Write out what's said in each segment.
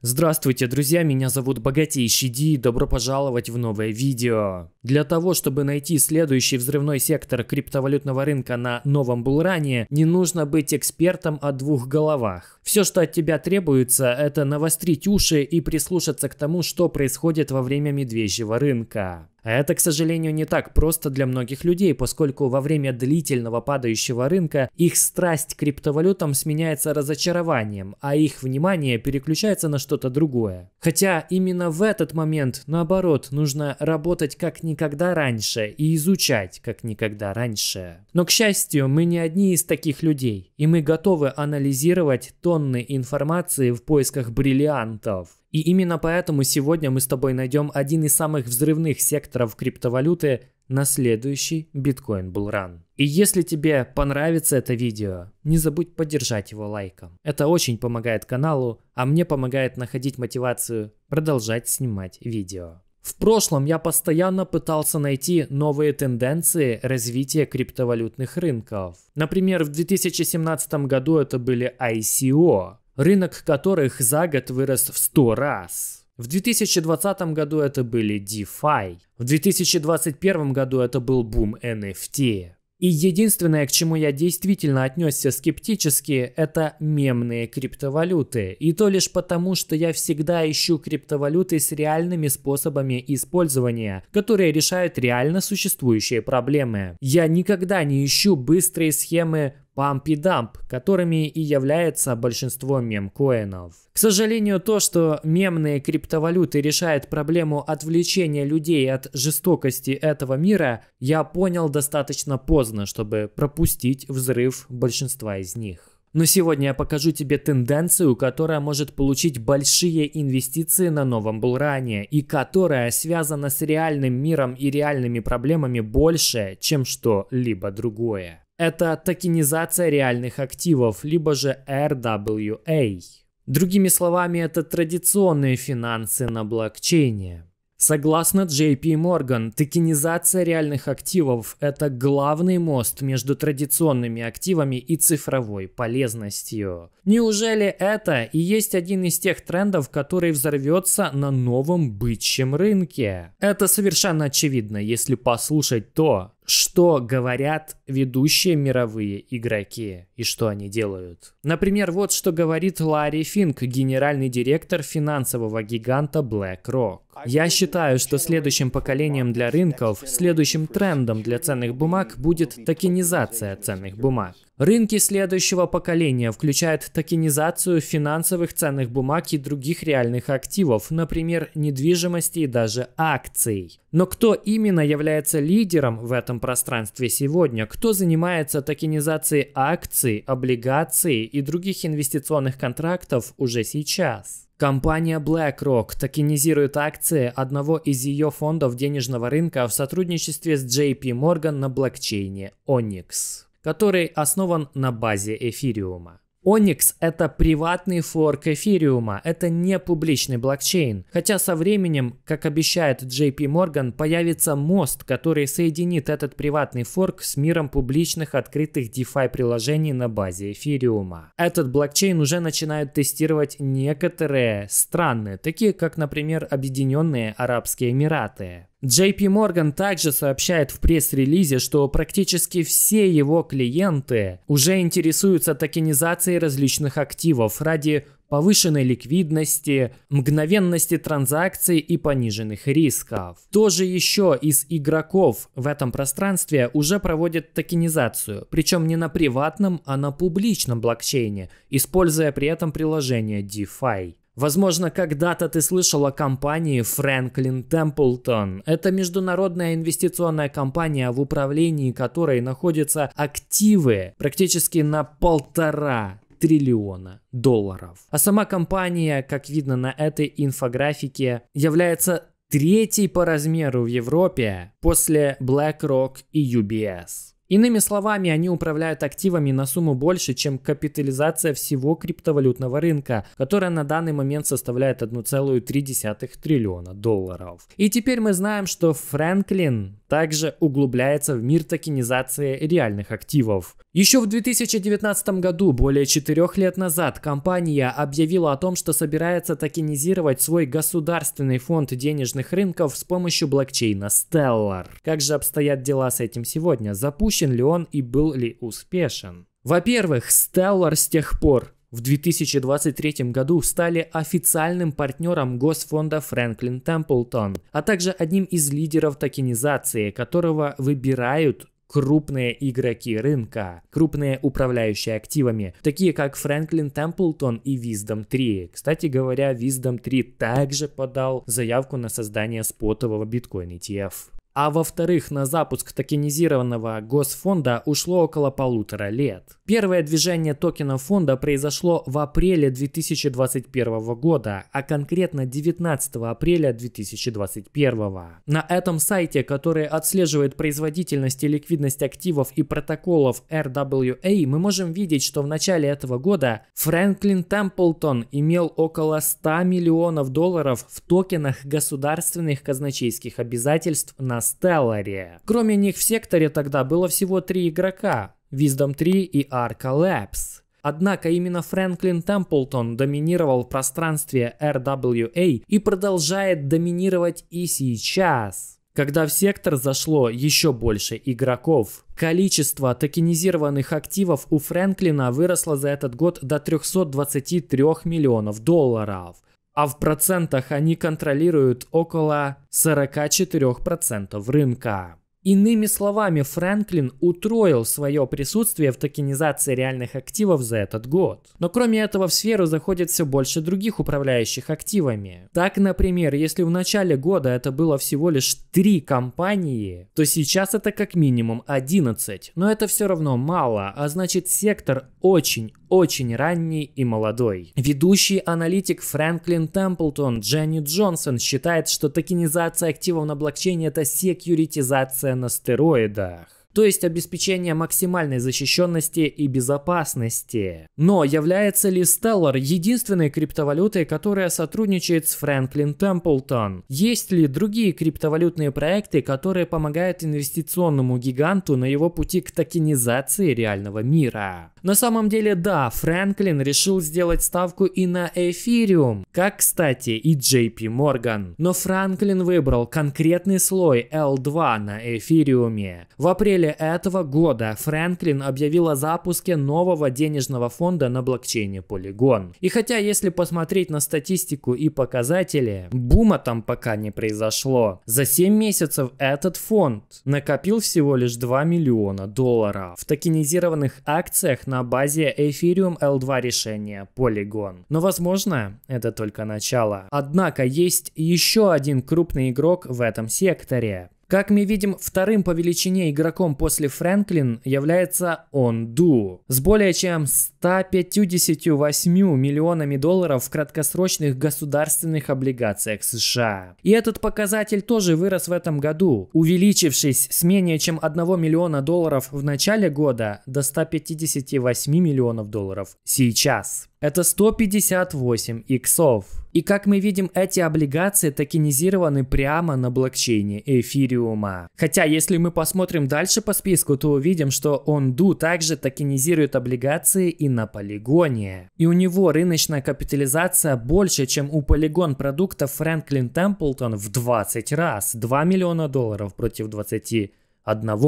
Здравствуйте, друзья, меня зовут Богатейший Ди, добро пожаловать в новое видео. Для того, чтобы найти следующий взрывной сектор криптовалютного рынка на новом Булране, не нужно быть экспертом о двух головах. Все, что от тебя требуется, это навострить уши и прислушаться к тому, что происходит во время медвежьего рынка. А это, к сожалению, не так просто для многих людей, поскольку во время длительного падающего рынка их страсть к криптовалютам сменяется разочарованием, а их внимание переключается на что-то другое. Хотя именно в этот момент, наоборот, нужно работать как никогда раньше и изучать как никогда раньше. Но, к счастью, мы не одни из таких людей, и мы готовы анализировать тонны информации в поисках бриллиантов. И именно поэтому сегодня мы с тобой найдем один из самых взрывных секторов криптовалюты на следующий биткоин был ран. И если тебе понравится это видео, не забудь поддержать его лайком. Это очень помогает каналу, а мне помогает находить мотивацию продолжать снимать видео. В прошлом я постоянно пытался найти новые тенденции развития криптовалютных рынков. Например, в 2017 году это были ICO, рынок которых за год вырос в 100 раз. В 2020 году это были DeFi, в 2021 году это был бум NFT. И единственное, к чему я действительно отнесся скептически, это мемные криптовалюты. И то лишь потому, что я всегда ищу криптовалюты с реальными способами использования, которые решают реально существующие проблемы. Я никогда не ищу быстрые схемы памп и дамп, которыми и является большинство мемкоинов. К сожалению, то, что мемные криптовалюты решают проблему отвлечения людей от жестокости этого мира, я понял достаточно поздно, чтобы пропустить взрыв большинства из них. Но сегодня я покажу тебе тенденцию, которая может получить большие инвестиции на новом Булране и которая связана с реальным миром и реальными проблемами больше, чем что-либо другое. Это токенизация реальных активов, либо же RWA. Другими словами, это традиционные финансы на блокчейне. Согласно JP Morgan, токенизация реальных активов – это главный мост между традиционными активами и цифровой полезностью. Неужели это и есть один из тех трендов, который взорвется на новом бычьем рынке? Это совершенно очевидно, если послушать то, что говорят ведущие мировые игроки и что они делают. Например, вот что говорит Ларри Финк, генеральный директор финансового гиганта BlackRock. Я считаю, что следующим поколением для рынков, следующим трендом для ценных бумаг будет токенизация ценных бумаг. Рынки следующего поколения включают токенизацию финансовых ценных бумаг и других реальных активов, например, недвижимости и даже акций. Но кто именно является лидером в этом пространстве сегодня? Кто занимается токенизацией акций, облигаций и других инвестиционных контрактов уже сейчас? Компания BlackRock токенизирует акции одного из ее фондов денежного рынка в сотрудничестве с JP Morgan на блокчейне Onyx который основан на базе эфириума. Onyx – это приватный форк эфириума, это не публичный блокчейн. Хотя со временем, как обещает JP Morgan, появится мост, который соединит этот приватный форк с миром публичных открытых DeFi приложений на базе эфириума. Этот блокчейн уже начинают тестировать некоторые страны, такие как, например, Объединенные Арабские Эмираты. JP Morgan также сообщает в пресс-релизе, что практически все его клиенты уже интересуются токенизацией различных активов ради повышенной ликвидности, мгновенности транзакций и пониженных рисков. Тоже еще из игроков в этом пространстве уже проводит токенизацию, причем не на приватном, а на публичном блокчейне, используя при этом приложение DeFi. Возможно, когда-то ты слышал о компании Franklin Templeton. Это международная инвестиционная компания, в управлении которой находятся активы практически на полтора триллиона долларов. А сама компания, как видно на этой инфографике, является третьей по размеру в Европе после BlackRock и UBS. Иными словами, они управляют активами на сумму больше, чем капитализация всего криптовалютного рынка, которая на данный момент составляет 1,3 триллиона долларов. И теперь мы знаем, что Фрэнклин также углубляется в мир токенизации реальных активов. Еще в 2019 году, более четырех лет назад, компания объявила о том, что собирается токенизировать свой государственный фонд денежных рынков с помощью блокчейна Stellar. Как же обстоят дела с этим сегодня? Запущен запущен ли он и был ли успешен. Во-первых, Stellar с тех пор в 2023 году стали официальным партнером госфонда Фрэнклин Темплтон, а также одним из лидеров токенизации, которого выбирают крупные игроки рынка, крупные управляющие активами, такие как Franklin Templeton и Wisdom 3. Кстати говоря, Wisdom 3 также подал заявку на создание спотового биткоин ETF а во-вторых, на запуск токенизированного госфонда ушло около полутора лет. Первое движение токена фонда произошло в апреле 2021 года, а конкретно 19 апреля 2021. На этом сайте, который отслеживает производительность и ликвидность активов и протоколов RWA, мы можем видеть, что в начале этого года Фрэнклин Темплтон имел около 100 миллионов долларов в токенах государственных казначейских обязательств на Стелларе. Кроме них в секторе тогда было всего три игрока – Wisdom 3 и Arca Labs. Однако именно Фрэнклин Темплтон доминировал в пространстве RWA и продолжает доминировать и сейчас когда в сектор зашло еще больше игроков. Количество токенизированных активов у Фрэнклина выросло за этот год до 323 миллионов долларов а в процентах они контролируют около 44% рынка. Иными словами, Франклин утроил свое присутствие в токенизации реальных активов за этот год. Но кроме этого в сферу заходит все больше других управляющих активами. Так, например, если в начале года это было всего лишь три компании, то сейчас это как минимум 11. Но это все равно мало, а значит сектор очень очень ранний и молодой. Ведущий аналитик Фрэнклин Темплтон Дженни Джонсон считает, что токенизация активов на блокчейне это секьюритизация на стероидах то есть обеспечение максимальной защищенности и безопасности. Но является ли Stellar единственной криптовалютой, которая сотрудничает с Franklin Templeton? Есть ли другие криптовалютные проекты, которые помогают инвестиционному гиганту на его пути к токенизации реального мира? На самом деле, да, Фрэнклин решил сделать ставку и на эфириум, как, кстати, и JP Morgan. Но Франклин выбрал конкретный слой L2 на эфириуме. В апреле апреле этого года Франклин объявил о запуске нового денежного фонда на блокчейне Polygon. И хотя, если посмотреть на статистику и показатели, бума там пока не произошло. За 7 месяцев этот фонд накопил всего лишь 2 миллиона долларов в токенизированных акциях на базе Ethereum L2 решения Polygon. Но, возможно, это только начало. Однако есть еще один крупный игрок в этом секторе как мы видим, вторым по величине игроком после Фрэнклин является Онду. С более чем 158 миллионами долларов в краткосрочных государственных облигациях США. И этот показатель тоже вырос в этом году, увеличившись с менее чем 1 миллиона долларов в начале года до 158 миллионов долларов сейчас. Это 158 иксов. И как мы видим, эти облигации токенизированы прямо на блокчейне эфириума. Хотя, если мы посмотрим дальше по списку, то увидим, что Ondu также токенизирует облигации и на полигоне. И у него рыночная капитализация больше, чем у полигон продукта Franklin Templeton в 20 раз. 2 миллиона долларов против 21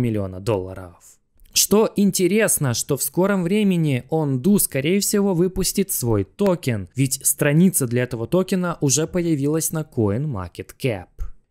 миллиона долларов. Что интересно, что в скором времени Ondu, скорее всего, выпустит свой токен, ведь страница для этого токена уже появилась на CoinMarketCap.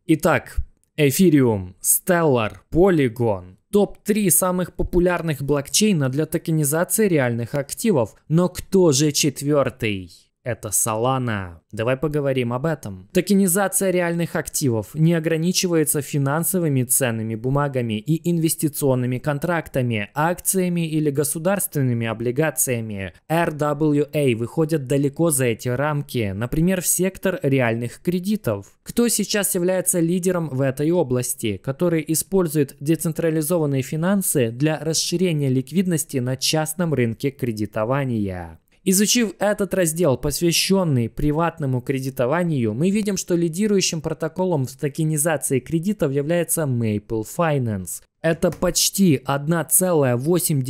Итак, Ethereum, Stellar, Polygon, топ-3 самых популярных блокчейна для токенизации реальных активов. Но кто же четвертый? это Solana. Давай поговорим об этом. Токенизация реальных активов не ограничивается финансовыми ценными бумагами и инвестиционными контрактами, акциями или государственными облигациями. RWA выходят далеко за эти рамки, например, в сектор реальных кредитов. Кто сейчас является лидером в этой области, который использует децентрализованные финансы для расширения ликвидности на частном рынке кредитования? Изучив этот раздел, посвященный приватному кредитованию, мы видим, что лидирующим протоколом в токенизации кредитов является Maple Finance. Это почти 1,8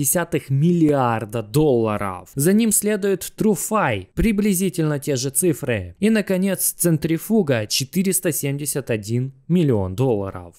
миллиарда долларов. За ним следует TrueFi приблизительно те же цифры. И, наконец, Центрифуга 471 миллион долларов.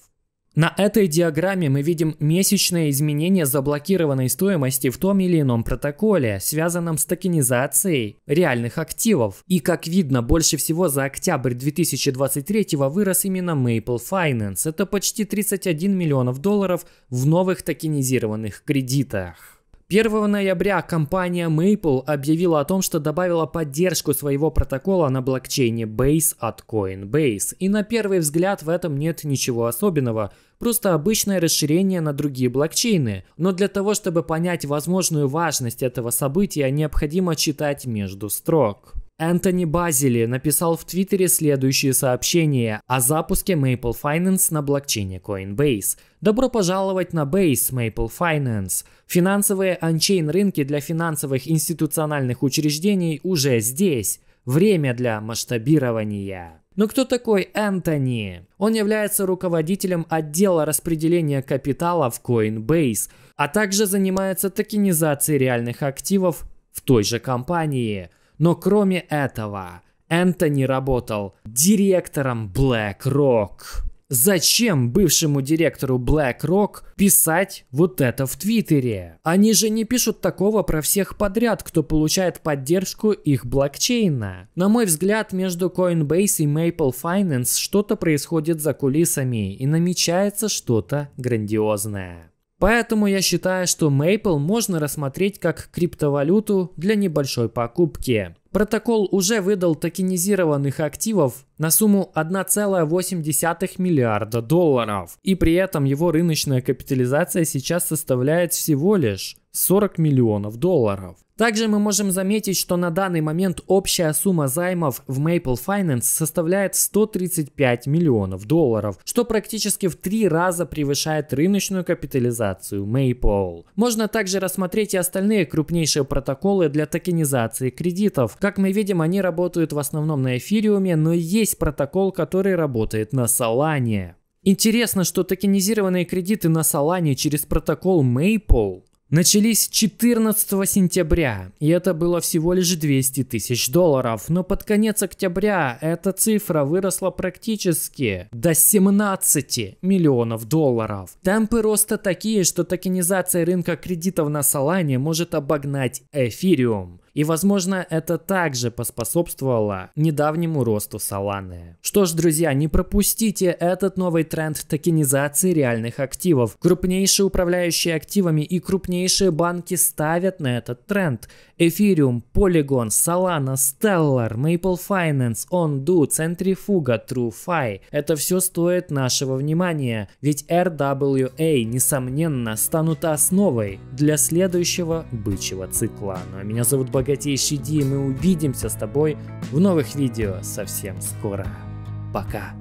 На этой диаграмме мы видим месячное изменение заблокированной стоимости в том или ином протоколе, связанном с токенизацией реальных активов. И как видно, больше всего за октябрь 2023 вырос именно Maple Finance. Это почти 31 миллионов долларов в новых токенизированных кредитах. 1 ноября компания Maple объявила о том, что добавила поддержку своего протокола на блокчейне Base от Coinbase. И на первый взгляд в этом нет ничего особенного, просто обычное расширение на другие блокчейны. Но для того, чтобы понять возможную важность этого события, необходимо читать между строк. Энтони Базили написал в Твиттере следующее сообщение о запуске Maple Finance на блокчейне Coinbase. Добро пожаловать на Base Maple Finance. Финансовые анчейн рынки для финансовых институциональных учреждений уже здесь. Время для масштабирования. Но кто такой Энтони? Он является руководителем отдела распределения капитала в Coinbase, а также занимается токенизацией реальных активов в той же компании – но кроме этого, Энтони работал директором BlackRock. Зачем бывшему директору BlackRock писать вот это в Твиттере? Они же не пишут такого про всех подряд, кто получает поддержку их блокчейна. На мой взгляд, между Coinbase и Maple Finance что-то происходит за кулисами и намечается что-то грандиозное. Поэтому я считаю, что Maple можно рассмотреть как криптовалюту для небольшой покупки. Протокол уже выдал токенизированных активов на сумму 1,8 миллиарда долларов. И при этом его рыночная капитализация сейчас составляет всего лишь 40 миллионов долларов. Также мы можем заметить, что на данный момент общая сумма займов в Maple Finance составляет 135 миллионов долларов, что практически в три раза превышает рыночную капитализацию Maple. Можно также рассмотреть и остальные крупнейшие протоколы для токенизации кредитов. Как мы видим, они работают в основном на эфириуме, но есть протокол, который работает на Solana. Интересно, что токенизированные кредиты на Solana через протокол Maple начались 14 сентября, и это было всего лишь 200 тысяч долларов, но под конец октября эта цифра выросла практически до 17 миллионов долларов. Темпы роста такие, что токенизация рынка кредитов на Solana может обогнать эфириум. И, возможно, это также поспособствовало недавнему росту Solana. Что ж, друзья, не пропустите этот новый тренд токенизации реальных активов. Крупнейшие управляющие активами и крупнейшие банки ставят на этот тренд. Эфириум, Полигон, Solana, Stellar, Maple Finance, Ondu, Centrifuga, TrueFi. Это все стоит нашего внимания, ведь RWA, несомненно, станут основой для следующего бычьего цикла. Ну а меня зовут Богатейший Ди, и мы увидимся с тобой в новых видео совсем скоро. Пока!